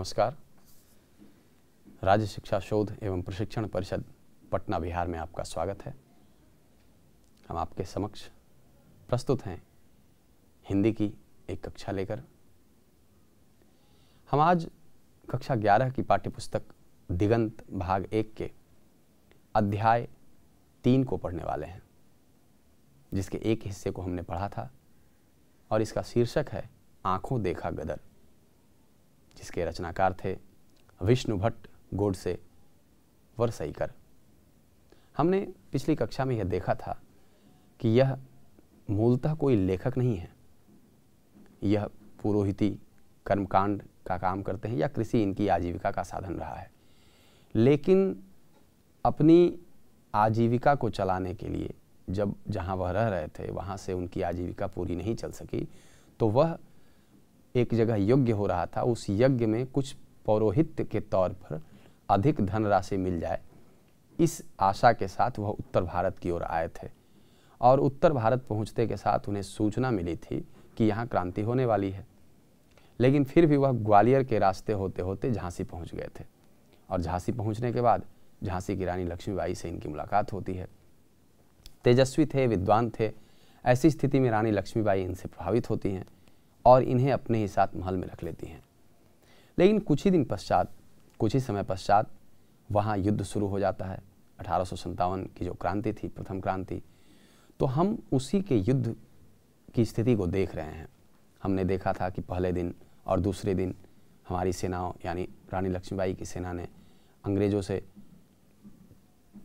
नमस्कार राज्य शिक्षा शोध एवं प्रशिक्षण परिषद पटना बिहार में आपका स्वागत है हम आपके समक्ष प्रस्तुत हैं हिंदी की एक कक्षा लेकर हम आज कक्षा 11 की पाठ्यपुस्तक दिगंत भाग एक के अध्याय तीन को पढ़ने वाले हैं जिसके एक हिस्से को हमने पढ़ा था और इसका शीर्षक है आंखों देखा गदर जिसके रचनाकार थे विष्णु भट्ट गोडसे वरसईकर हमने पिछली कक्षा में यह देखा था कि यह मूलतः कोई लेखक नहीं है यह पुरोहिती कर्मकांड का काम करते हैं या कृषि इनकी आजीविका का साधन रहा है लेकिन अपनी आजीविका को चलाने के लिए जब जहाँ वह रह रहे थे वहाँ से उनकी आजीविका पूरी नहीं चल सकी तो वह एक जगह यज्ञ हो रहा था उस यज्ञ में कुछ पौरोहित्य के तौर पर अधिक धनराशि मिल जाए इस आशा के साथ वह उत्तर भारत की ओर आए थे और उत्तर भारत पहुंचते के साथ उन्हें सूचना मिली थी कि यहाँ क्रांति होने वाली है लेकिन फिर भी वह ग्वालियर के रास्ते होते होते झांसी पहुँच गए थे और झांसी पहुँचने के बाद झांसी की रानी लक्ष्मीबाई से इनकी मुलाकात होती है तेजस्वी थे विद्वान थे ऐसी स्थिति में रानी लक्ष्मीबाई इनसे प्रभावित होती हैं और इन्हें अपने ही साथ महल में रख लेती हैं लेकिन कुछ ही दिन पश्चात कुछ ही समय पश्चात वहाँ युद्ध शुरू हो जाता है अठारह की जो क्रांति थी प्रथम क्रांति तो हम उसी के युद्ध की स्थिति को देख रहे हैं हमने देखा था कि पहले दिन और दूसरे दिन हमारी सेनाओं यानी रानी लक्ष्मीबाई की सेना ने अंग्रेज़ों से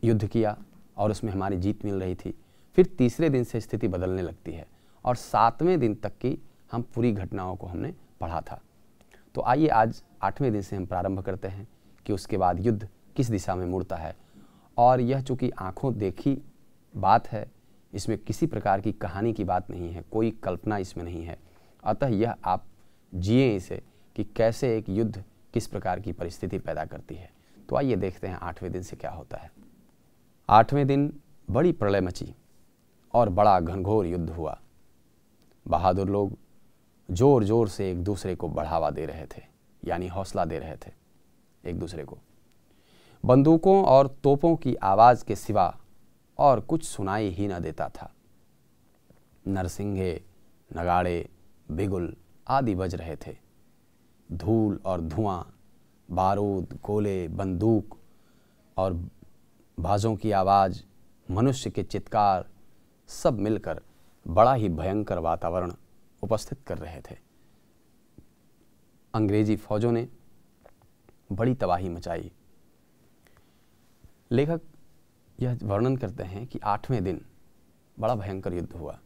युद्ध किया और उसमें हमारी जीत मिल रही थी फिर तीसरे दिन से स्थिति बदलने लगती है और सातवें दिन तक की हम पूरी घटनाओं को हमने पढ़ा था तो आइए आज आठवें दिन से हम प्रारंभ करते हैं कि उसके बाद युद्ध किस दिशा में मुड़ता है और यह चूँकि आँखों देखी बात है इसमें किसी प्रकार की कहानी की बात नहीं है कोई कल्पना इसमें नहीं है अतः यह आप जिए इसे कि कैसे एक युद्ध किस प्रकार की परिस्थिति पैदा करती है तो आइए देखते हैं आठवें दिन से क्या होता है आठवें दिन बड़ी प्रलय मची और बड़ा घनघोर युद्ध हुआ बहादुर लोग जोर जोर से एक दूसरे को बढ़ावा दे रहे थे यानी हौसला दे रहे थे एक दूसरे को बंदूकों और तोपों की आवाज़ के सिवा और कुछ सुनाई ही न देता था नरसिंहे नगाड़े बिगुल आदि बज रहे थे धूल और धुआं बारूद गोले बंदूक और बाजों की आवाज़ मनुष्य के चित्कार सब मिलकर बड़ा ही भयंकर वातावरण उपस्थित कर रहे थे अंग्रेजी फौजों ने बड़ी तबाही मचाई लेखक यह वर्णन करते हैं कि आठवें दिन बड़ा भयंकर युद्ध हुआ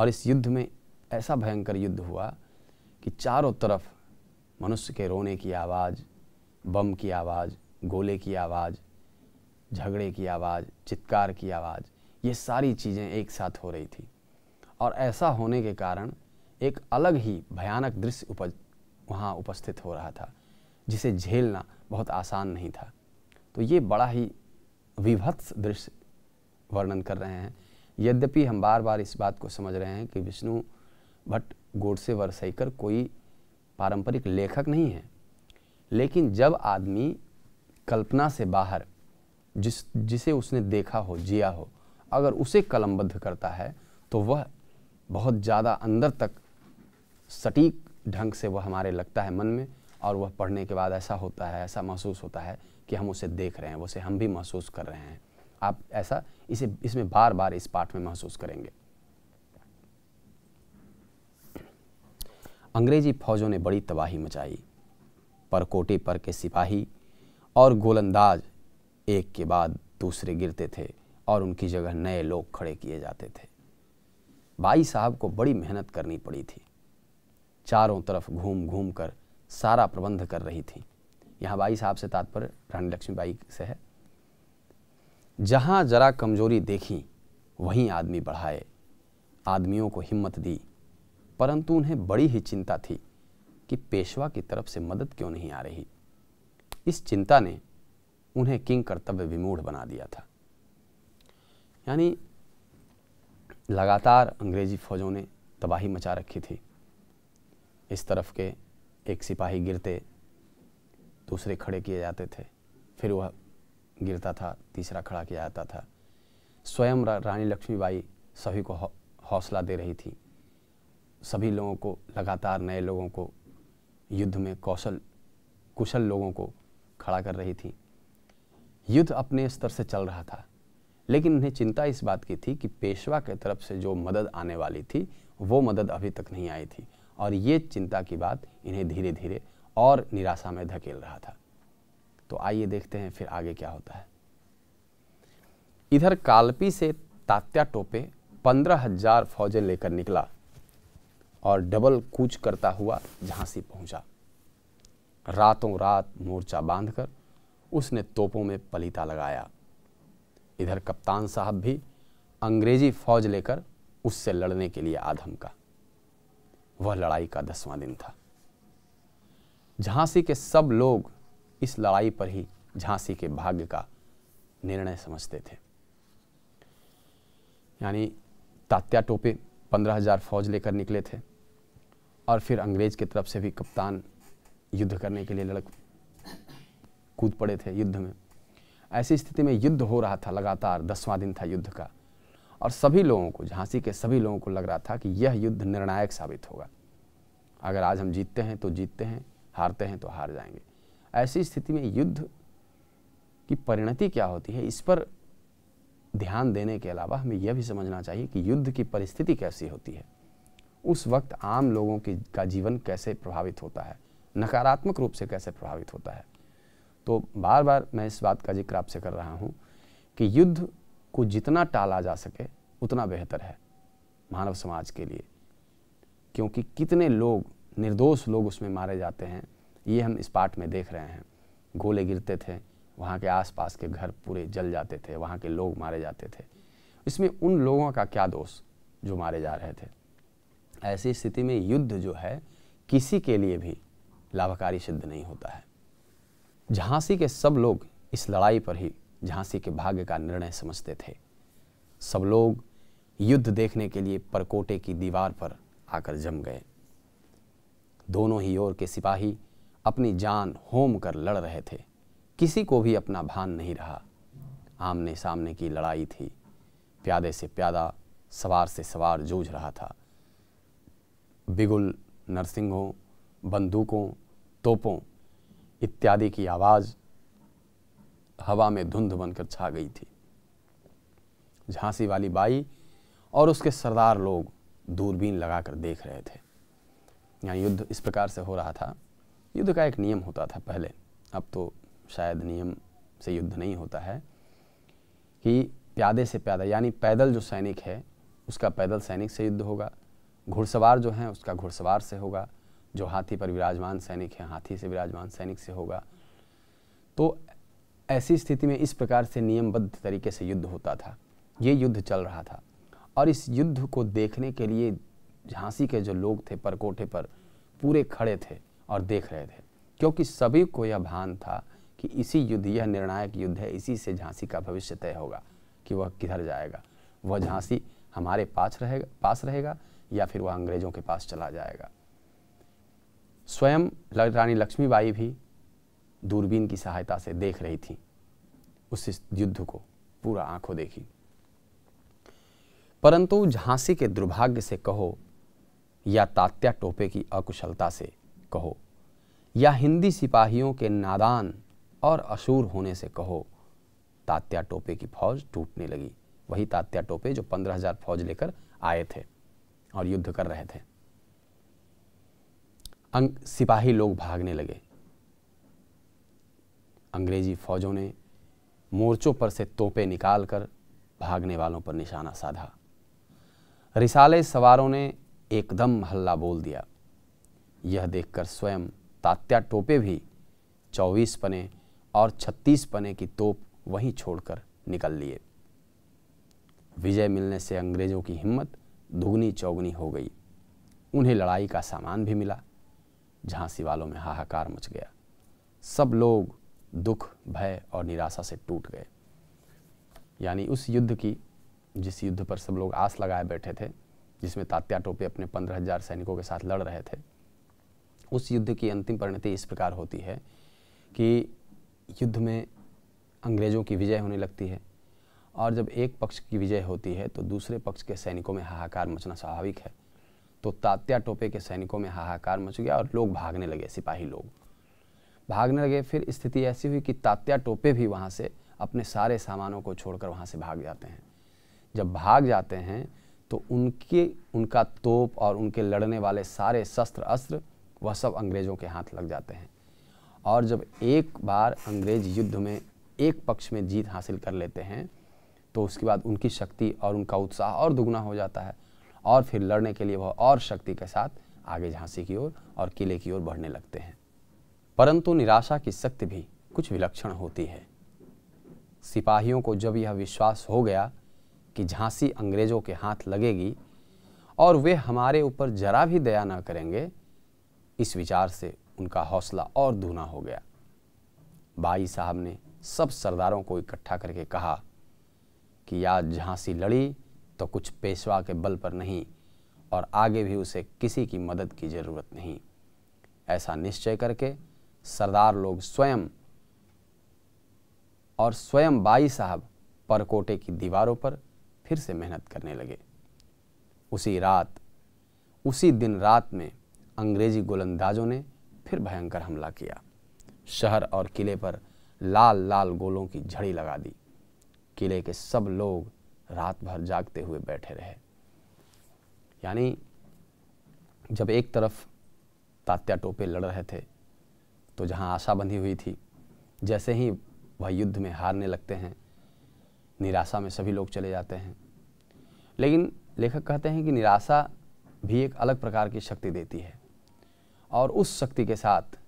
और इस युद्ध में ऐसा भयंकर युद्ध हुआ कि चारों तरफ मनुष्य के रोने की आवाज़ बम की आवाज़ गोले की आवाज़ झगड़े की आवाज़ चित्कार की आवाज़ ये सारी चीज़ें एक साथ हो रही थी और ऐसा होने के कारण एक अलग ही भयानक दृश्य उपज वहाँ उपस्थित हो रहा था जिसे झेलना बहुत आसान नहीं था तो ये बड़ा ही विभत्स दृश्य वर्णन कर रहे हैं यद्यपि हम बार बार इस बात को समझ रहे हैं कि विष्णु भट्ट गोडसे वरसईकर कोई पारंपरिक लेखक नहीं है लेकिन जब आदमी कल्पना से बाहर जिस जिसे उसने देखा हो जिया हो अगर उसे कलमबद्ध करता है तो वह बहुत ज़्यादा अंदर तक सटीक ढंग से वह हमारे लगता है मन में और वह पढ़ने के बाद ऐसा होता है ऐसा महसूस होता है कि हम उसे देख रहे हैं उसे हम भी महसूस कर रहे हैं आप ऐसा इसे इसमें बार बार इस पाठ में महसूस करेंगे अंग्रेजी फौजों ने बड़ी तबाही मचाई पर कोटे पर के सिपाही और गोलंदाज एक के बाद दूसरे गिरते थे और उनकी जगह नए लोग खड़े किए जाते थे भाई साहब को बड़ी मेहनत करनी पड़ी थी चारों तरफ घूम घूम कर सारा प्रबंध कर रही थी यहाँ भाई साहब से तात्पर्य रानी लक्ष्मीबाई से है जहाँ जरा कमजोरी देखी वहीं आदमी बढ़ाए आदमियों को हिम्मत दी परंतु उन्हें बड़ी ही चिंता थी कि पेशवा की तरफ से मदद क्यों नहीं आ रही इस चिंता ने उन्हें किंग कर्तव्य विमूढ़ बना दिया था यानी लगातार अंग्रेज़ी फ़ौजों ने तबाही मचा रखी थी इस तरफ के एक सिपाही गिरते दूसरे खड़े किए जाते थे फिर वह गिरता था तीसरा खड़ा किया जाता था स्वयं रा, रानी लक्ष्मीबाई सभी को हौसला दे रही थी सभी लोगों को लगातार नए लोगों को युद्ध में कौशल कुशल लोगों को खड़ा कर रही थी युद्ध अपने स्तर से चल रहा था लेकिन उन्हें चिंता इस बात की थी कि पेशवा के तरफ से जो मदद आने वाली थी वो मदद अभी तक नहीं आई थी और ये चिंता की बात इन्हें धीरे धीरे और निराशा में धकेल रहा था तो आइए देखते हैं फिर आगे क्या होता है इधर कालपी से तात्या टोपे पंद्रह हजार फौजें लेकर निकला और डबल कूच करता हुआ झांसी पहुंचा रातों रात मोर्चा बांधकर उसने तोपों में पलीता लगाया इधर कप्तान साहब भी अंग्रेजी फौज लेकर उससे लड़ने के लिए आधम का वह लड़ाई का दसवां दिन था झांसी के सब लोग इस लड़ाई पर ही झांसी के भाग्य का निर्णय समझते थे यानी तात्या टोपे पंद्रह हजार फौज लेकर निकले थे और फिर अंग्रेज की तरफ से भी कप्तान युद्ध करने के लिए लड़क कूद पड़े थे युद्ध में ऐसी स्थिति में युद्ध हो रहा था लगातार दसवां दिन था युद्ध का और सभी लोगों को झांसी के सभी लोगों को लग रहा था कि यह युद्ध निर्णायक साबित होगा अगर आज हम जीतते हैं तो जीतते हैं हारते हैं तो हार जाएंगे ऐसी स्थिति में युद्ध की परिणति क्या होती है इस पर ध्यान देने के अलावा हमें यह भी समझना चाहिए कि युद्ध की परिस्थिति कैसी होती है उस वक्त आम लोगों के का जीवन कैसे प्रभावित होता है नकारात्मक रूप से कैसे प्रभावित होता है तो बार बार मैं इस बात का जिक्र आपसे कर रहा हूँ कि युद्ध को जितना टाला जा सके उतना बेहतर है मानव समाज के लिए क्योंकि कितने लोग निर्दोष लोग उसमें मारे जाते हैं ये हम इस पार्ट में देख रहे हैं गोले गिरते थे वहाँ के आसपास के घर पूरे जल जाते थे वहाँ के लोग मारे जाते थे इसमें उन लोगों का क्या दोष जो मारे जा रहे थे ऐसी स्थिति में युद्ध जो है किसी के लिए भी लाभकारी सिद्ध नहीं होता है झांसी के सब लोग इस लड़ाई पर ही झांसी के भाग्य का निर्णय समझते थे सब लोग युद्ध देखने के लिए परकोटे की दीवार पर आकर जम गए दोनों ही ओर के सिपाही अपनी जान होम कर लड़ रहे थे किसी को भी अपना भान नहीं रहा आमने सामने की लड़ाई थी प्यादे से प्यादा सवार से सवार जूझ रहा था बिगुल नरसिंहों बंदूकों तोपों इत्यादि की आवाज़ हवा में धुंध बनकर छा गई थी झांसी वाली बाई और उसके सरदार लोग दूरबीन लगाकर देख रहे थे यहाँ युद्ध इस प्रकार से हो रहा था युद्ध का एक नियम होता था पहले अब तो शायद नियम से युद्ध नहीं होता है कि प्यादे से प्यादा यानी पैदल जो सैनिक है उसका पैदल सैनिक से युद्ध होगा घुड़सवार जो हैं उसका घुड़सवार से होगा जो हाथी पर विराजमान सैनिक है हाथी से विराजमान सैनिक से होगा तो ऐसी स्थिति में इस प्रकार से नियमबद्ध तरीके से युद्ध होता था ये युद्ध चल रहा था और इस युद्ध को देखने के लिए झांसी के जो लोग थे परकोठे पर पूरे खड़े थे और देख रहे थे क्योंकि सभी को यह भान था कि इसी युद्ध यह निर्णायक युद्ध है इसी से झांसी का भविष्य तय होगा कि वह किधर जाएगा वह झांसी हमारे पास रहेगा पास रहेगा या फिर वह अंग्रेज़ों के पास चला जाएगा स्वयं रानी लक्ष्मीबाई भी दूरबीन की सहायता से देख रही थी उस युद्ध को पूरा आंखों देखी परंतु झांसी के दुर्भाग्य से कहो या तात्या टोपे की अकुशलता से कहो या हिंदी सिपाहियों के नादान और अशूर होने से कहो तात्या टोपे की फौज टूटने लगी वही तात्या टोपे जो पंद्रह हजार फौज लेकर आए थे और युद्ध कर रहे थे अंग सिपाही लोग भागने लगे अंग्रेजी फौजों ने मोर्चों पर से तोपे निकालकर भागने वालों पर निशाना साधा रिसाले सवारों ने एकदम हल्ला बोल दिया यह देखकर स्वयं तात्या टोपे भी चौबीस पने और छत्तीस पने की तोप वहीं छोड़कर निकल लिए विजय मिलने से अंग्रेज़ों की हिम्मत दुगनी चौगनी हो गई उन्हें लड़ाई का सामान भी मिला झांसी वालों में हाहाकार मच गया सब लोग दुख भय और निराशा से टूट गए यानी उस युद्ध की जिस युद्ध पर सब लोग आस लगाए बैठे थे जिसमें तात्या टोपे अपने पंद्रह हजार सैनिकों के साथ लड़ रहे थे उस युद्ध की अंतिम परिणति इस प्रकार होती है कि युद्ध में अंग्रेज़ों की विजय होने लगती है और जब एक पक्ष की विजय होती है तो दूसरे पक्ष के सैनिकों में हाहाकार मचना स्वाभाविक है तो तात्या टोपे के सैनिकों में हाहाकार मच गया और लोग भागने लगे सिपाही लोग भागने लगे फिर स्थिति ऐसी हुई कि तात्या टोपे भी वहाँ से अपने सारे सामानों को छोड़कर वहाँ से भाग जाते हैं जब भाग जाते हैं तो उनके उनका तोप और उनके लड़ने वाले सारे शस्त्र अस्त्र वह सब अंग्रेज़ों के हाथ लग जाते हैं और जब एक बार अंग्रेज युद्ध में एक पक्ष में जीत हासिल कर लेते हैं तो उसके बाद उनकी शक्ति और उनका उत्साह और दुगना हो जाता है और फिर लड़ने के लिए वह और शक्ति के साथ आगे झांसी की ओर और किले की ओर बढ़ने लगते हैं परंतु निराशा की शक्ति भी कुछ विलक्षण होती है सिपाहियों को जब यह विश्वास हो गया कि झांसी अंग्रेजों के हाथ लगेगी और वे हमारे ऊपर जरा भी दया न करेंगे इस विचार से उनका हौसला और दूना हो गया बाई साहब ने सब सरदारों को इकट्ठा करके कहा कि या झांसी लड़ी तो कुछ पेशवा के बल पर नहीं और आगे भी उसे किसी की मदद की ज़रूरत नहीं ऐसा निश्चय करके सरदार लोग स्वयं और स्वयं बाई साहब परकोटे की दीवारों पर फिर से मेहनत करने लगे उसी रात उसी दिन रात में अंग्रेजी गोलंदाजों ने फिर भयंकर हमला किया शहर और किले पर लाल लाल गोलों की झड़ी लगा दी किले के सब लोग रात भर जागते हुए बैठे रहे यानी जब एक तरफ तात्या टोपे लड़ रहे थे तो जहाँ आशा बंधी हुई थी जैसे ही वह युद्ध में हारने लगते हैं निराशा में सभी लोग चले जाते हैं लेकिन लेखक कहते हैं कि निराशा भी एक अलग प्रकार की शक्ति देती है और उस शक्ति के साथ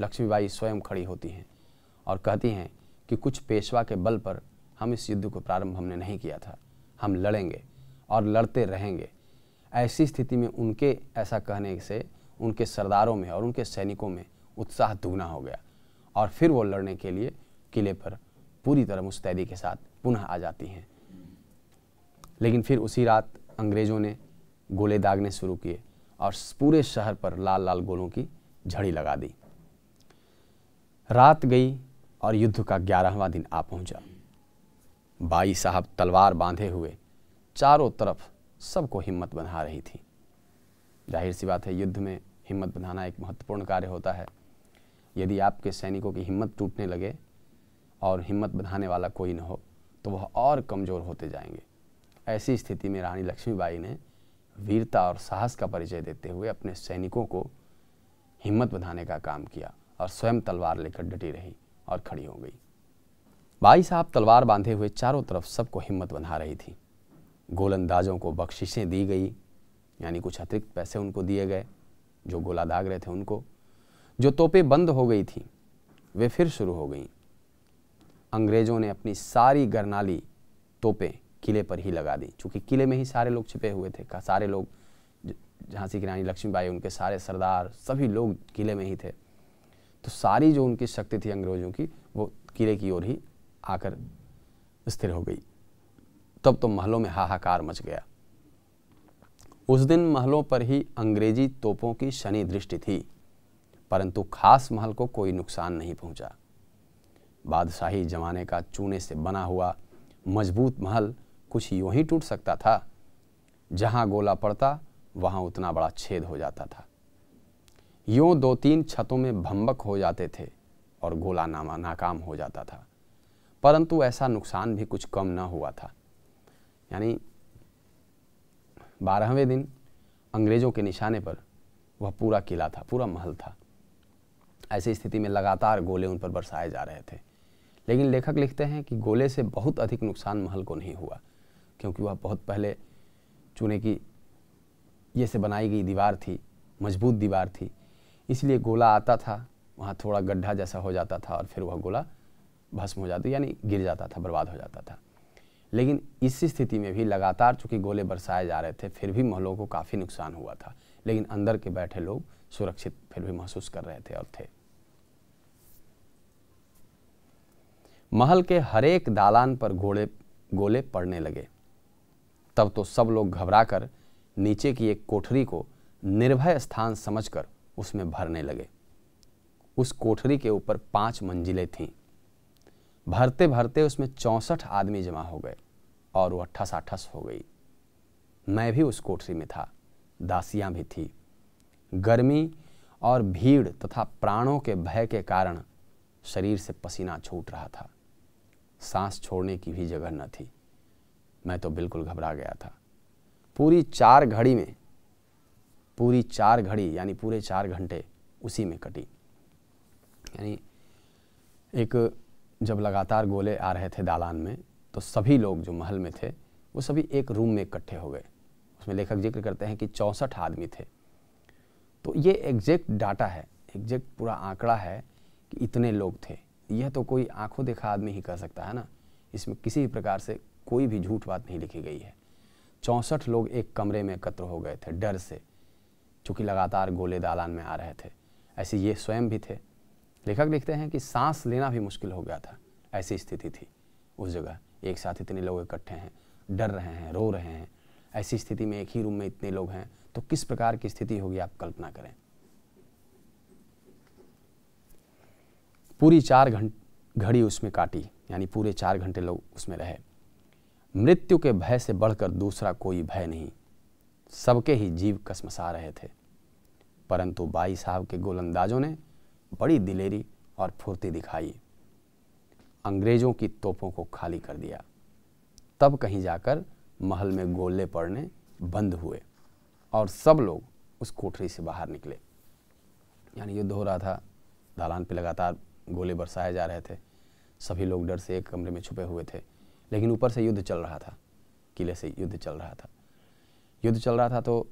लक्ष्मीबाई स्वयं खड़ी होती हैं और कहती हैं कि कुछ पेशवा के बल पर हम इस युद्ध को प्रारंभ हमने नहीं किया था हम लड़ेंगे और लड़ते रहेंगे ऐसी स्थिति में उनके ऐसा कहने से उनके सरदारों में और उनके सैनिकों में उत्साह दुगना हो गया और फिर वो लड़ने के लिए किले पर पूरी तरह मुस्तैदी के साथ पुनः आ जाती हैं लेकिन फिर उसी रात अंग्रेज़ों ने गोले दागने शुरू किए और पूरे शहर पर लाल लाल गोलों की झड़ी लगा दी रात गई और युद्ध का ग्यारहवा दिन आ पहुंचा बाई साहब तलवार बांधे हुए चारों तरफ सबको हिम्मत बना रही थी जाहिर सी बात है युद्ध में हिम्मत बनाना एक महत्वपूर्ण कार्य होता है यदि आपके सैनिकों की हिम्मत टूटने लगे और हिम्मत बनाने वाला कोई न हो तो वह और कमज़ोर होते जाएंगे ऐसी स्थिति में रानी लक्ष्मीबाई ने वीरता और साहस का परिचय देते हुए अपने सैनिकों को हिम्मत बनाने का काम किया और स्वयं तलवार लेकर डटी रही और खड़ी हो गई बाई साहब तलवार बांधे हुए चारों तरफ सबको हिम्मत बना रही थी गोलंदाजों को बख्शिशें दी गई यानी कुछ अतिरिक्त पैसे उनको दिए गए जो गोला दाग रहे थे उनको जो तोपे बंद हो गई थी वे फिर शुरू हो गईं अंग्रेज़ों ने अपनी सारी गरनाली तोपे किले पर ही लगा दी चूँकि किले में ही सारे लोग छिपे हुए थे सारे लोग झांसी की रानी लक्ष्मीबाई उनके सारे सरदार सभी लोग किले में ही थे तो सारी जो उनकी शक्ति थी अंग्रेज़ों की वो किले की ओर ही आकर स्थिर हो गई तब तो महलों में हाहाकार मच गया उस दिन महलों पर ही अंग्रेजी तोपों की शनि दृष्टि थी परंतु खास महल को कोई नुकसान नहीं पहुंचा बादशाही जमाने का चूने से बना हुआ मजबूत महल कुछ यू ही टूट सकता था जहां गोला पड़ता वहां उतना बड़ा छेद हो जाता था यूं दो तीन छतों में भंबक हो जाते थे और गोला नामा नाकाम हो जाता था परंतु ऐसा नुकसान भी कुछ कम न हुआ था यानी बारहवें दिन अंग्रेज़ों के निशाने पर वह पूरा किला था पूरा महल था ऐसी स्थिति में लगातार गोले उन पर बरसाए जा रहे थे लेकिन लेखक लिखते हैं कि गोले से बहुत अधिक नुकसान महल को नहीं हुआ क्योंकि वह बहुत पहले चूने की ये से बनाई गई दीवार थी मजबूत दीवार थी इसलिए गोला आता था वहाँ थोड़ा गड्ढा जैसा हो जाता था और फिर वह गोला भस्म हो जाती यानी गिर जाता था बर्बाद हो जाता था लेकिन इस स्थिति में भी लगातार चूँकि गोले बरसाए जा रहे थे फिर भी महलों को काफ़ी नुकसान हुआ था लेकिन अंदर के बैठे लोग सुरक्षित फिर भी महसूस कर रहे थे और थे महल के हरेक दालान पर घोड़े गोले पड़ने लगे तब तो सब लोग घबराकर नीचे की एक कोठरी को निर्भय स्थान समझकर उसमें भरने लगे उस कोठरी के ऊपर पांच मंजिलें थीं भरते भरते उसमें चौंसठ आदमी जमा हो गए और वो अट्ठस अट्ठस हो गई मैं भी उस कोठरी में था दासियां भी थी गर्मी और भीड़ तथा प्राणों के भय के कारण शरीर से पसीना छूट रहा था सांस छोड़ने की भी जगह न थी मैं तो बिल्कुल घबरा गया था पूरी चार घड़ी में पूरी चार घड़ी यानी पूरे चार घंटे उसी में कटी यानी एक जब लगातार गोले आ रहे थे दालान में तो सभी लोग जो महल में थे वो सभी एक रूम में इकट्ठे हो गए उसमें लेखक जिक्र करते हैं कि चौंसठ आदमी थे तो ये एग्जैक्ट डाटा है एग्जैक्ट पूरा आंकड़ा है कि इतने लोग थे यह तो कोई आंखों देखा आदमी ही कह सकता है ना इसमें किसी भी प्रकार से कोई भी झूठ बात नहीं लिखी गई है चौंसठ लोग एक कमरे में एकत्र हो गए थे डर से चूँकि लगातार गोले दालान में आ रहे थे ऐसे ये स्वयं भी थे लेखक लिखते हैं कि सांस लेना भी मुश्किल हो गया था ऐसी स्थिति थी उस जगह एक साथ इतने लोग इकट्ठे हैं डर रहे हैं रो रहे हैं ऐसी स्थिति में एक ही रूम में इतने लोग हैं तो किस प्रकार की स्थिति होगी आप कल्पना करें पूरी चार घंट घड़ी उसमें काटी यानी पूरे चार घंटे लोग उसमें रहे मृत्यु के भय से बढ़कर दूसरा कोई भय नहीं सबके ही जीव कसमसा रहे थे परंतु बाई साहब के गोलंदाजों ने बड़ी दिलेरी और फुर्ती दिखाई अंग्रेजों की तोपों को खाली कर दिया तब कहीं जाकर महल में गोले पड़ने बंद हुए और सब लोग उस कोठरी से बाहर निकले यानी युद्ध हो रहा था दालान पे लगातार गोले बरसाए जा रहे थे सभी लोग डर से एक कमरे में छुपे हुए थे लेकिन ऊपर से युद्ध चल रहा था किले से युद्ध चल रहा था युद्ध चल रहा था तो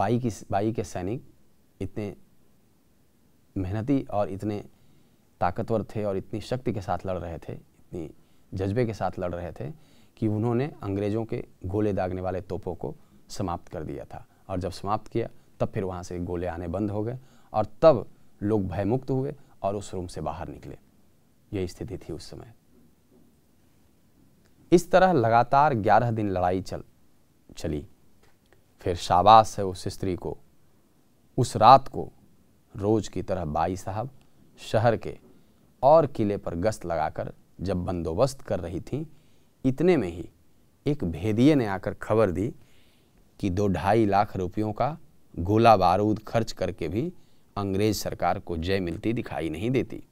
बाई की बाई के सैनिक इतने मेहनती और इतने ताकतवर थे और इतनी शक्ति के साथ लड़ रहे थे इतनी जज्बे के साथ लड़ रहे थे कि उन्होंने अंग्रेज़ों के गोले दागने वाले तोपों को समाप्त कर दिया था और जब समाप्त किया तब फिर वहाँ से गोले आने बंद हो गए और तब लोग भयमुक्त हुए और उस रूम से बाहर निकले यही स्थिति थी उस समय इस तरह लगातार ग्यारह दिन लड़ाई चल चली फिर शाबाश है उस स्त्री को उस रात को रोज की तरह बाई साहब शहर के और किले पर गश्त लगाकर जब बंदोबस्त कर रही थी इतने में ही एक भेदिए ने आकर खबर दी कि दो ढाई लाख रुपयों का गोला बारूद खर्च करके भी अंग्रेज सरकार को जय मिलती दिखाई नहीं देती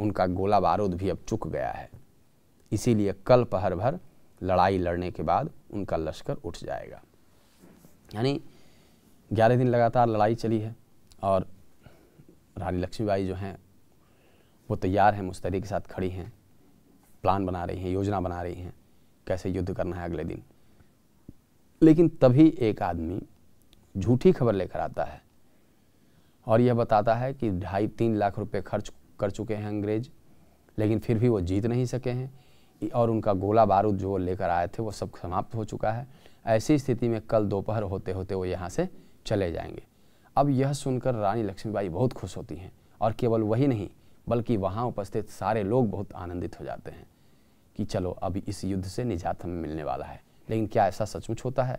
उनका गोला बारूद भी अब चुक गया है इसीलिए कल पहर भर लड़ाई लड़ने के बाद उनका लश्कर उठ जाएगा यानी ग्यारह दिन लगातार लड़ाई चली है और रानी लक्ष्मीबाई जो हैं वो तैयार हैं मुस्तैदी के साथ खड़ी हैं प्लान बना रही हैं योजना बना रही हैं कैसे युद्ध करना है अगले दिन लेकिन तभी एक आदमी झूठी खबर लेकर आता है और यह बताता है कि ढाई तीन लाख रुपए खर्च कर चुके हैं अंग्रेज लेकिन फिर भी वो जीत नहीं सके हैं और उनका गोला बारूद जो लेकर आए थे वो सब समाप्त हो चुका है ऐसी स्थिति में कल दोपहर होते होते वो यहाँ से चले जाएंगे अब यह सुनकर रानी लक्ष्मीबाई बहुत खुश होती हैं और केवल वही नहीं बल्कि वहाँ उपस्थित सारे लोग बहुत आनंदित हो जाते हैं कि चलो अभी इस युद्ध से निजात हमें मिलने वाला है लेकिन क्या ऐसा सचमुच होता है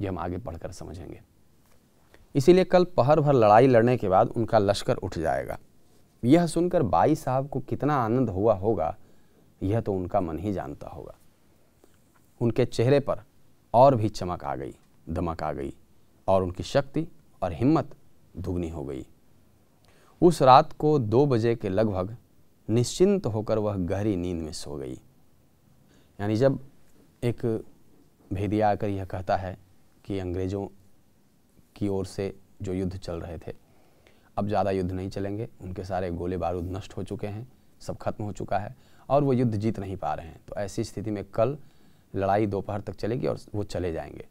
ये हम आगे पढ़कर समझेंगे इसीलिए कल पहर भर लड़ाई लड़ने के बाद उनका लश्कर उठ जाएगा यह सुनकर बाई साहब को कितना आनंद हुआ होगा यह तो उनका मन ही जानता होगा उनके चेहरे पर और भी चमक आ गई धमक आ गई और उनकी शक्ति और हिम्मत दुगनी हो गई उस रात को दो बजे के लगभग निश्चिंत होकर वह गहरी नींद में सो गई यानी जब एक भेदिया आकर यह कहता है कि अंग्रेज़ों की ओर से जो युद्ध चल रहे थे अब ज़्यादा युद्ध नहीं चलेंगे उनके सारे गोले बारूद नष्ट हो चुके हैं सब खत्म हो चुका है और वो युद्ध जीत नहीं पा रहे हैं तो ऐसी स्थिति में कल लड़ाई दोपहर तक चलेगी और वो चले जाएंगे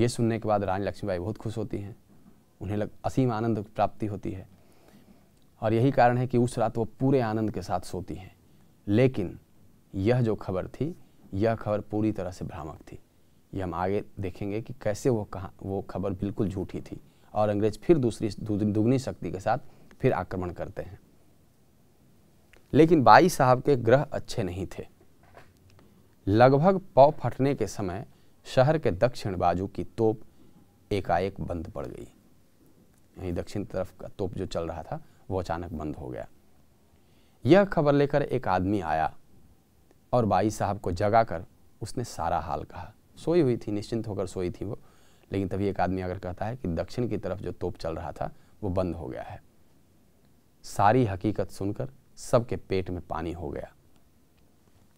ये सुनने के बाद रानी लक्ष्मीबाई बहुत खुश होती हैं उन्हें लग असीम आनंद प्राप्ति होती है और यही कारण है कि उस रात वो पूरे आनंद के साथ सोती हैं लेकिन यह जो खबर थी यह खबर पूरी तरह से भ्रामक थी ये हम आगे देखेंगे कि कैसे वो कहा वो खबर बिल्कुल झूठी थी और अंग्रेज फिर दूसरी दुगनी शक्ति के साथ फिर आक्रमण करते हैं लेकिन बाई साहब के ग्रह अच्छे नहीं थे लगभग पौ फटने के समय शहर के दक्षिण बाजू की तोप एकाएक बंद पड़ गई यानी दक्षिण तरफ का तोप जो चल रहा था वो अचानक बंद हो गया यह खबर लेकर एक आदमी आया और बाई साहब को जगाकर उसने सारा हाल कहा सोई हुई थी निश्चिंत होकर सोई थी वो लेकिन तभी एक आदमी अगर कहता है कि दक्षिण की तरफ जो तोप चल रहा था वो बंद हो गया है सारी हकीकत सुनकर सबके पेट में पानी हो गया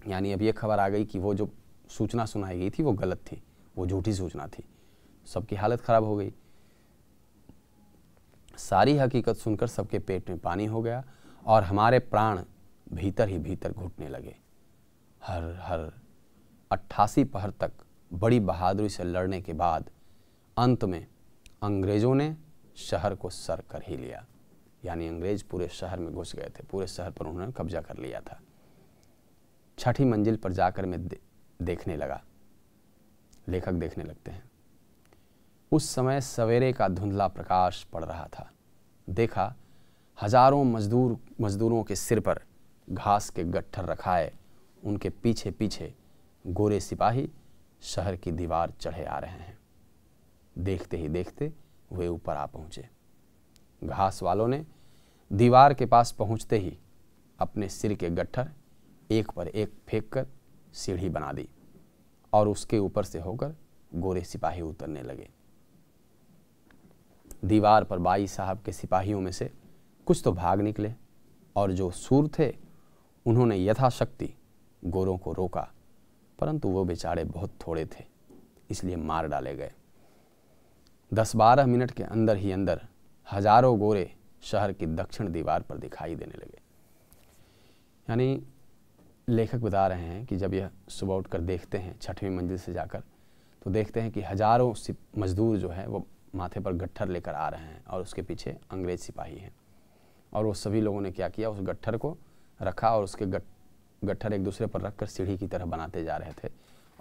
यानी अब यह खबर आ गई कि वो जो सूचना सुनाई गई थी वो गलत थी वो झूठी सूचना थी सबकी हालत ख़राब हो गई सारी हकीकत सुनकर सबके पेट में पानी हो गया और हमारे प्राण भीतर ही भीतर घुटने लगे हर हर अट्ठासी पहर तक बड़ी बहादुरी से लड़ने के बाद अंत में अंग्रेज़ों ने शहर को सर कर ही लिया यानी अंग्रेज़ पूरे शहर में घुस गए थे पूरे शहर पर उन्होंने कब्जा कर लिया था छठी मंजिल पर जाकर मैं दे, देखने लगा लेखक देखने लगते हैं उस समय सवेरे का धुंधला प्रकाश पड़ रहा था देखा हजारों मजदूर मजदूरों के सिर पर घास के गट्ठर रखाए उनके पीछे पीछे गोरे सिपाही शहर की दीवार चढ़े आ रहे हैं देखते ही देखते वे ऊपर आ पहुँचे घास वालों ने दीवार के पास पहुँचते ही अपने सिर के गट्ठर एक पर एक फेंक कर सीढ़ी बना दी और उसके ऊपर से होकर गोरे सिपाही उतरने लगे दीवार पर बाई साहब के सिपाहियों में से कुछ तो भाग निकले और जो सूर थे उन्होंने यथाशक्ति गोरों को रोका परंतु वो बेचारे बहुत थोड़े थे इसलिए मार डाले गए दस बारह मिनट के अंदर ही अंदर हजारों गोरे शहर की दक्षिण दीवार पर दिखाई देने लगे यानी लेखक बता रहे हैं कि जब यह सुबह उठकर देखते हैं छठवीं मंजिल से जाकर तो देखते हैं कि हजारों मजदूर जो है वो माथे पर गट्ठर लेकर आ रहे हैं और उसके पीछे अंग्रेज सिपाही हैं और वो सभी लोगों ने क्या किया उस गट्ठर को रखा और उसके गट गट्ठर एक दूसरे पर रख कर सीढ़ी की तरह बनाते जा रहे थे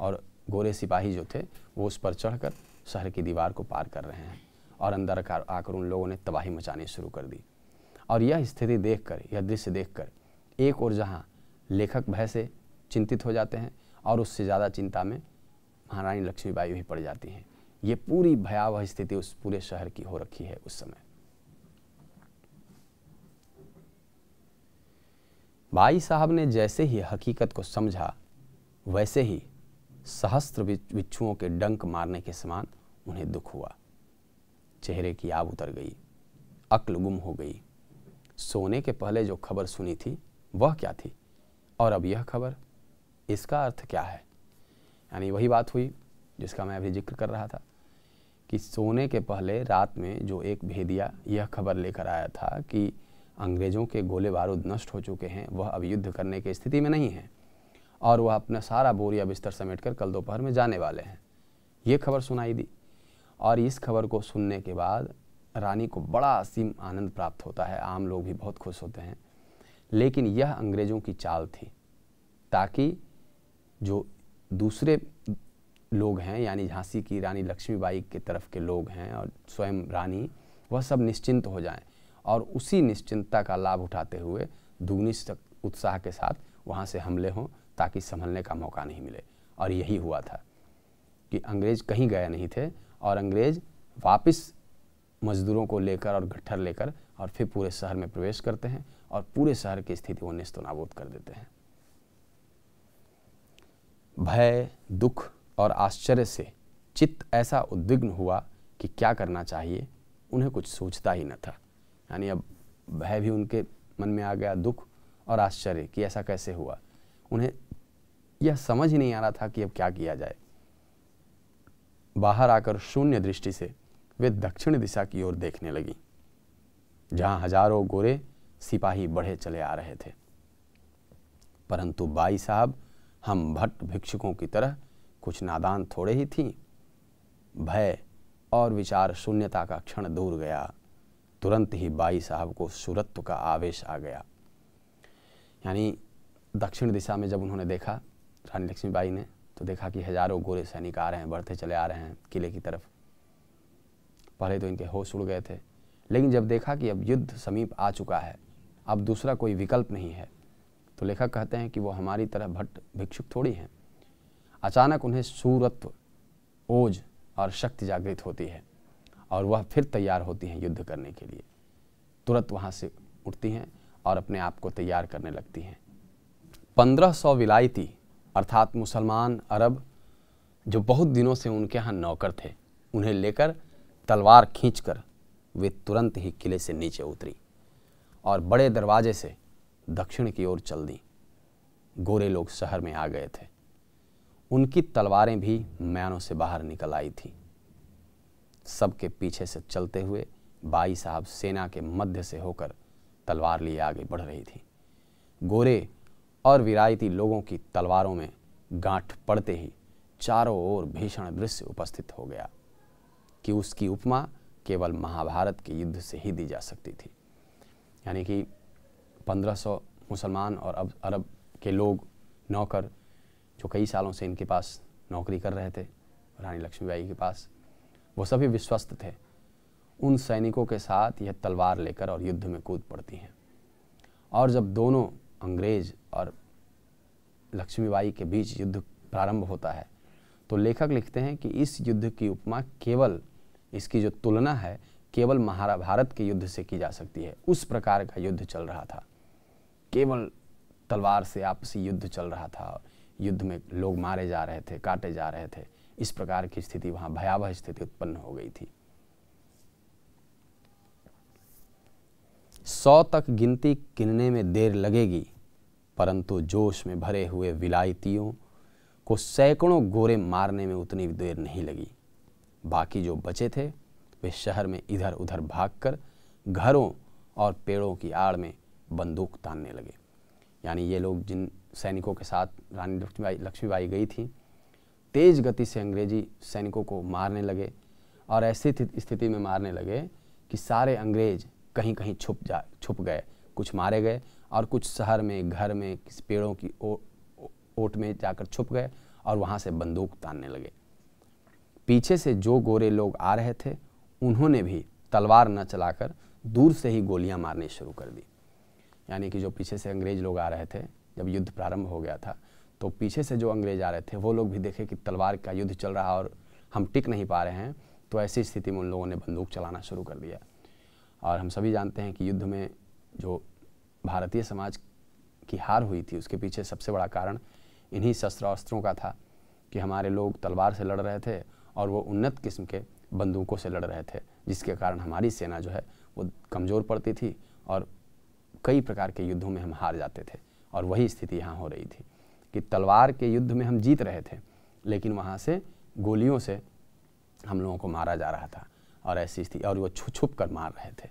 और गोरे सिपाही जो थे वो उस पर चढ़कर शहर की दीवार को पार कर रहे हैं और अंदर आकर उन लोगों ने तबाही मचानी शुरू कर दी और यह स्थिति देख कर यह दृश्य देख कर एक और जहाँ लेखक भय से चिंतित हो जाते हैं और उससे ज़्यादा चिंता में महारानी लक्ष्मीबाई भी पड़ जाती हैं ये पूरी भयावह स्थिति उस पूरे शहर की हो रखी है उस समय 22 साहब ने जैसे ही हकीकत को समझा वैसे ही सहस्त्र बिच्छुओं के डंक मारने के समान उन्हें दुख हुआ चेहरे की आब उतर गई अक्ल गुम हो गई सोने के पहले जो खबर सुनी थी वह क्या थी और अब यह खबर इसका अर्थ क्या है यानी वही बात हुई जिसका मैं अभी जिक्र कर रहा था कि सोने के पहले रात में जो एक भेदिया यह खबर लेकर आया था कि अंग्रेज़ों के गोले बारूद नष्ट हो चुके हैं वह अब युद्ध करने की स्थिति में नहीं है और वह अपना सारा बोरिया बिस्तर समेट कर कल दोपहर में जाने वाले हैं ये खबर सुनाई दी और इस खबर को सुनने के बाद रानी को बड़ा असीम आनंद प्राप्त होता है आम लोग भी बहुत खुश होते हैं लेकिन यह अंग्रेज़ों की चाल थी ताकि जो दूसरे लोग हैं यानी झांसी की रानी लक्ष्मीबाई के तरफ के लोग हैं और स्वयं रानी वह सब निश्चिंत हो जाएं और उसी निश्चिंतता का लाभ उठाते हुए दुगनी उत्साह के साथ वहाँ से हमले हों ताकि संभलने का मौका नहीं मिले और यही हुआ था कि अंग्रेज़ कहीं गए नहीं थे और अंग्रेज़ वापस मजदूरों को लेकर और गट्ठर लेकर और फिर पूरे शहर में प्रवेश करते हैं और पूरे शहर की स्थिति वो निस्तनाबूद कर देते हैं भय दुख और आश्चर्य से चित्त ऐसा उद्विग्न हुआ कि क्या करना चाहिए उन्हें कुछ सोचता ही न था यानी अब भय भी उनके मन में आ गया दुख और आश्चर्य कि ऐसा कैसे हुआ उन्हें यह समझ ही नहीं आ रहा था कि अब क्या किया जाए बाहर आकर शून्य दृष्टि से वे दक्षिण दिशा की ओर देखने लगी जहां हजारों गोरे सिपाही बढ़े चले आ रहे थे परंतु बाई साहब हम भट्ट भिक्षुकों की तरह कुछ नादान थोड़े ही थीं भय और विचार शून्यता का क्षण दूर गया तुरंत ही बाई साहब को सूरत्व का आवेश आ गया यानी दक्षिण दिशा में जब उन्होंने देखा रानी लक्ष्मीबाई ने तो देखा कि हजारों गोरे सैनिक आ रहे हैं बढ़ते चले आ रहे हैं किले की तरफ पहले तो इनके होश उड़ गए थे लेकिन जब देखा कि अब युद्ध समीप आ चुका है अब दूसरा कोई विकल्प नहीं है तो लेखक कहते हैं कि वो हमारी तरह भट्ट भिक्षुक थोड़ी हैं अचानक उन्हें सूरत्व ओज और शक्ति जागृत होती है और वह फिर तैयार होती हैं युद्ध करने के लिए तुरंत वहाँ से उठती हैं और अपने आप को तैयार करने लगती हैं पंद्रह सौ विलायती अर्थात मुसलमान अरब जो बहुत दिनों से उनके यहाँ नौकर थे उन्हें लेकर तलवार खींचकर वे तुरंत ही किले से नीचे उतरी और बड़े दरवाजे से दक्षिण की ओर चल दी गोरे लोग शहर में आ गए थे उनकी तलवारें भी मैनों से बाहर निकल आई थी सबके पीछे से चलते हुए बाई साहब सेना के मध्य से होकर तलवार लिए आगे बढ़ रही थी गोरे और विरायती लोगों की तलवारों में गांठ पड़ते ही चारों ओर भीषण दृश्य उपस्थित हो गया कि उसकी उपमा केवल महाभारत के युद्ध से ही दी जा सकती थी यानी कि 1500 मुसलमान और अब अरब के लोग नौकर जो कई सालों से इनके पास नौकरी कर रहे थे रानी लक्ष्मीबाई के पास वो सभी विश्वस्त थे उन सैनिकों के साथ यह तलवार लेकर और युद्ध में कूद पड़ती हैं और जब दोनों अंग्रेज और लक्ष्मीबाई के बीच युद्ध प्रारंभ होता है तो लेखक लिखते हैं कि इस युद्ध की उपमा केवल इसकी जो तुलना है केवल महाभारत के युद्ध से की जा सकती है उस प्रकार का युद्ध चल रहा था केवल तलवार से आपसी युद्ध चल रहा था युद्ध में लोग मारे जा रहे थे काटे जा रहे थे इस प्रकार की स्थिति वहाँ भयावह स्थिति उत्पन्न हो गई थी सौ तक गिनती गिनने में देर लगेगी परंतु जोश में भरे हुए विलायतियों को सैकड़ों गोरे मारने में उतनी देर नहीं लगी बाकी जो बचे थे वे शहर में इधर उधर भागकर घरों और पेड़ों की आड़ में बंदूक तानने लगे यानी ये लोग जिन सैनिकों के साथ रानी लक्ष्मीबाई लक्ष्मीबाई गई थी तेज़ गति से अंग्रेजी सैनिकों को मारने लगे और ऐसी स्थिति में मारने लगे कि सारे अंग्रेज कहीं कहीं छुप जा छुप गए कुछ मारे गए और कुछ शहर में घर में किस पेड़ों की ओ, ओ, ओट में जाकर छुप गए और वहाँ से बंदूक तानने लगे पीछे से जो गोरे लोग आ रहे थे उन्होंने भी तलवार न चलाकर दूर से ही गोलियां मारनी शुरू कर दी यानी कि जो पीछे से अंग्रेज लोग आ रहे थे जब युद्ध प्रारंभ हो गया था तो पीछे से जो अंग्रेज आ रहे थे वो लोग भी देखे कि तलवार का युद्ध चल रहा और हम टिक नहीं पा रहे हैं तो ऐसी स्थिति में उन लोगों ने बंदूक चलाना शुरू कर दिया और हम सभी जानते हैं कि युद्ध में जो भारतीय समाज की हार हुई थी उसके पीछे सबसे बड़ा कारण इन्हीं शस्त्र अस्त्रों का था कि हमारे लोग तलवार से लड़ रहे थे और वो उन्नत किस्म के बंदूकों से लड़ रहे थे जिसके कारण हमारी सेना जो है वो कमज़ोर पड़ती थी और कई प्रकार के युद्धों में हम हार जाते थे और वही स्थिति यहाँ हो रही थी कि तलवार के युद्ध में हम जीत रहे थे लेकिन वहाँ से गोलियों से हम लोगों को मारा जा रहा था और ऐसी स्थिति और वो छुप छुप कर मार रहे थे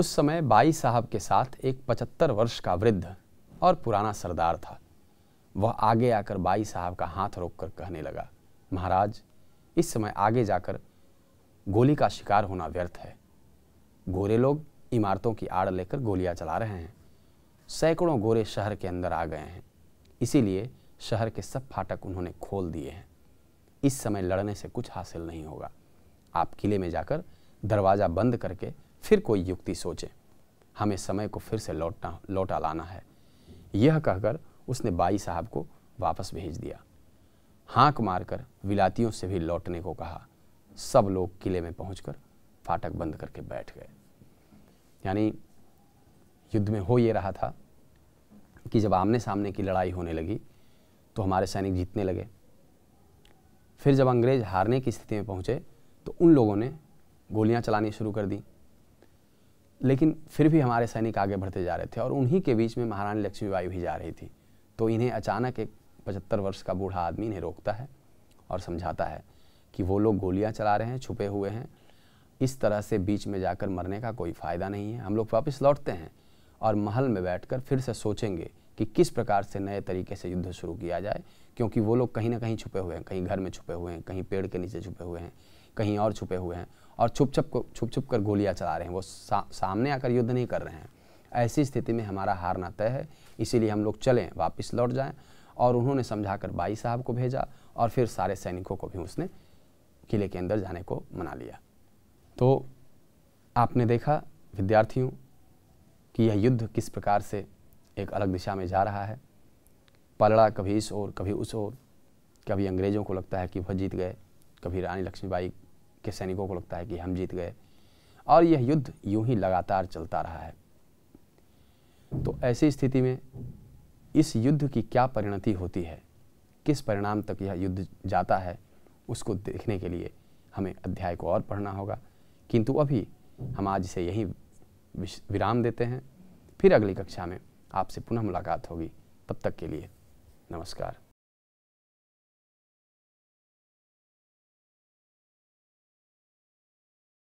उस समय बाई साहब के साथ एक पचहत्तर वर्ष का वृद्ध और पुराना सरदार था वह आगे आकर बाई साहब का हाथ रोक कर कहने लगा महाराज इस समय आगे जाकर गोली का शिकार होना व्यर्थ है गोरे लोग इमारतों की आड़ लेकर गोलियां चला रहे हैं सैकड़ों गोरे शहर के अंदर आ गए हैं इसीलिए शहर के सब फाटक उन्होंने खोल दिए हैं इस समय लड़ने से कुछ हासिल नहीं होगा आप किले में जाकर दरवाज़ा बंद करके फिर कोई युक्ति सोचें हमें समय को फिर से लौटना लौटा लाना है यह कहकर उसने बाई साहब को वापस भेज दिया हाँक मारकर विलातियों से भी लौटने को कहा सब लोग किले में पहुंचकर फाटक बंद करके बैठ गए यानी युद्ध में हो ये रहा था कि जब आमने सामने की लड़ाई होने लगी तो हमारे सैनिक जीतने लगे फिर जब अंग्रेज हारने की स्थिति में पहुँचे तो उन लोगों ने गोलियाँ चलानी शुरू कर दी लेकिन फिर भी हमारे सैनिक आगे बढ़ते जा रहे थे और उन्हीं के बीच में महारानी लक्ष्मीबाई भी जा रही थी तो इन्हें अचानक एक पचहत्तर वर्ष का बूढ़ा आदमी इन्हें रोकता है और समझाता है कि वो लोग गोलियाँ चला रहे हैं छुपे हुए हैं इस तरह से बीच में जाकर मरने का कोई फ़ायदा नहीं है हम लोग वापस लौटते हैं और महल में बैठकर फिर से सोचेंगे कि किस प्रकार से नए तरीके से युद्ध शुरू किया जाए क्योंकि वो लोग कहीं ना कहीं छुपे हुए हैं कहीं घर में छुपे हुए हैं कहीं पेड़ के नीचे छुपे हुए हैं कहीं और छुपे हुए हैं और छुप छुप को छुप छुप कर गोलियाँ चला रहे हैं वो सा, सामने आकर युद्ध नहीं कर रहे हैं ऐसी स्थिति में हमारा हारना तय है इसीलिए हम लोग चलें वापस लौट जाएँ और उन्होंने समझा कर बाई साहब को भेजा और फिर सारे सैनिकों को भी उसने किले के अंदर जाने को मना लिया तो आपने देखा विद्यार्थियों कि यह युद्ध किस प्रकार से एक अलग दिशा में जा रहा है पलड़ा कभी इस ओर कभी उस ओर कभी अंग्रेज़ों को लगता है कि वह जीत गए कभी रानी लक्ष्मीबाई के सैनिकों को लगता है कि हम जीत गए और यह युद्ध यूं ही लगातार चलता रहा है तो ऐसी स्थिति में इस युद्ध की क्या परिणति होती है किस परिणाम तक यह युद्ध जाता है उसको देखने के लिए हमें अध्याय को और पढ़ना होगा किंतु अभी हम आज से यहीं विराम देते हैं फिर अगली कक्षा में आपसे पुनः मुलाकात होगी तब तक के लिए नमस्कार